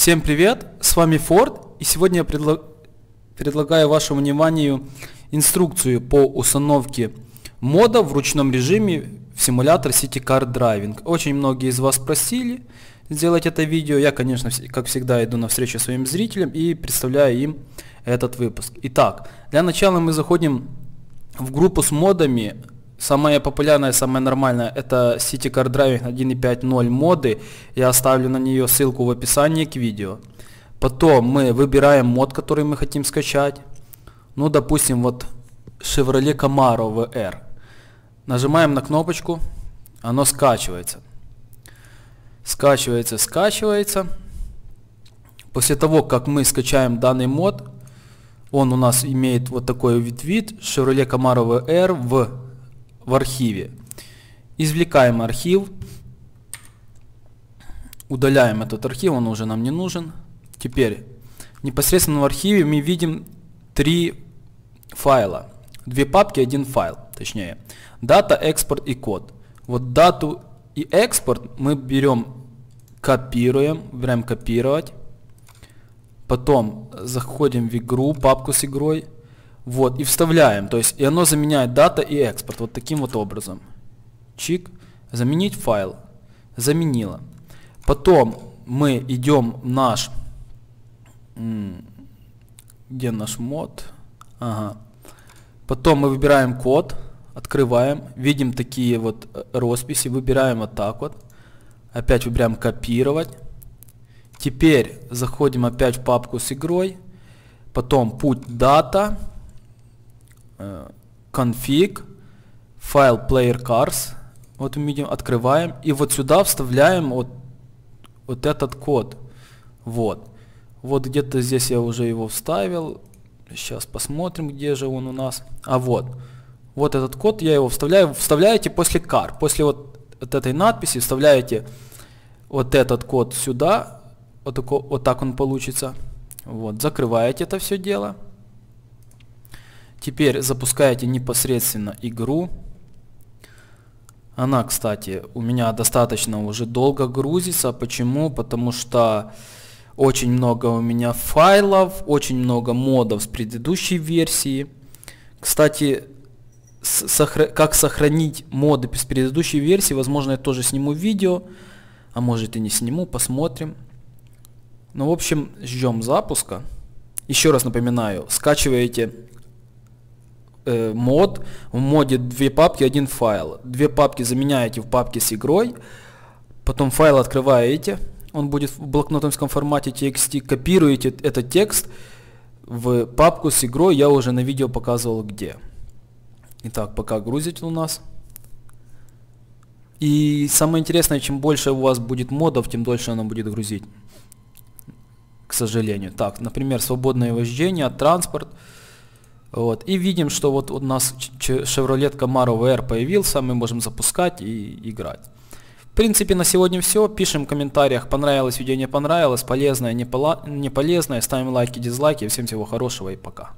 Всем привет, с вами Форд, и сегодня я предло... предлагаю вашему вниманию инструкцию по установке мода в ручном режиме в симулятор City Car Driving. Очень многие из вас просили сделать это видео, я, конечно, как всегда иду на встречу своим зрителям и представляю им этот выпуск. Итак, для начала мы заходим в группу с модами Самое популярное, самое нормальное это City Car Driving 1.5.0 моды. Я оставлю на нее ссылку в описании к видео. Потом мы выбираем мод, который мы хотим скачать. Ну, допустим, вот Chevrolet Camaro VR. Нажимаем на кнопочку, оно скачивается. Скачивается, скачивается. После того, как мы скачаем данный мод, он у нас имеет вот такой вид вид Chevrolet Camaro VR в в архиве. Извлекаем архив. Удаляем этот архив, он уже нам не нужен. Теперь непосредственно в архиве мы видим три файла. Две папки, один файл, точнее. Дата, экспорт и код. Вот дату и экспорт мы берем, копируем, выбираем копировать. Потом заходим в игру, папку с игрой. Вот, и вставляем. То есть, и оно заменяет дата и экспорт. Вот таким вот образом. Чик. Заменить файл. Заменила. Потом мы идем в наш... Где наш мод? Ага. Потом мы выбираем код, открываем, видим такие вот э, росписи, выбираем вот так вот. Опять выбираем копировать. Теперь заходим опять в папку с игрой. Потом путь дата. Э, config, файл player cars, вот мы видим, открываем, и вот сюда вставляем вот, вот этот код, вот. Вот где-то здесь я уже его вставил, сейчас посмотрим, где же он у нас, а вот. Вот этот код, я его вставляю, вставляете после car, после вот от этой надписи вставляете вот этот код сюда, вот, такой, вот так он получится. Вот, закрываете это все дело. Теперь запускаете непосредственно игру. Она, кстати, у меня достаточно уже долго грузится. Почему? Потому что очень много у меня файлов, очень много модов с предыдущей версии. Кстати, сохра как сохранить моды с предыдущей версии, возможно, я тоже сниму видео, а может и не сниму, посмотрим. Ну, в общем, ждем запуска. Еще раз напоминаю, скачиваете э, мод, в моде две папки, один файл. Две папки заменяете в папке с игрой, потом файл открываете, он будет в блокнотовском формате TXT, копируете этот текст в папку с игрой, я уже на видео показывал где. Итак, пока грузит у нас. И самое интересное, чем больше у вас будет модов, тем дольше оно будет грузить. К сожалению. Так, например, свободное вождение, транспорт. Транспорт. Вот. И видим, что вот у нас Chevrolet Camaro VR появился, мы можем запускать и играть. В принципе, на сегодня все. Пишем в комментариях, понравилось видео, не понравилось, полезное, не, пола... не полезное. Ставим лайки, дизлайки. Всем всего хорошего и пока.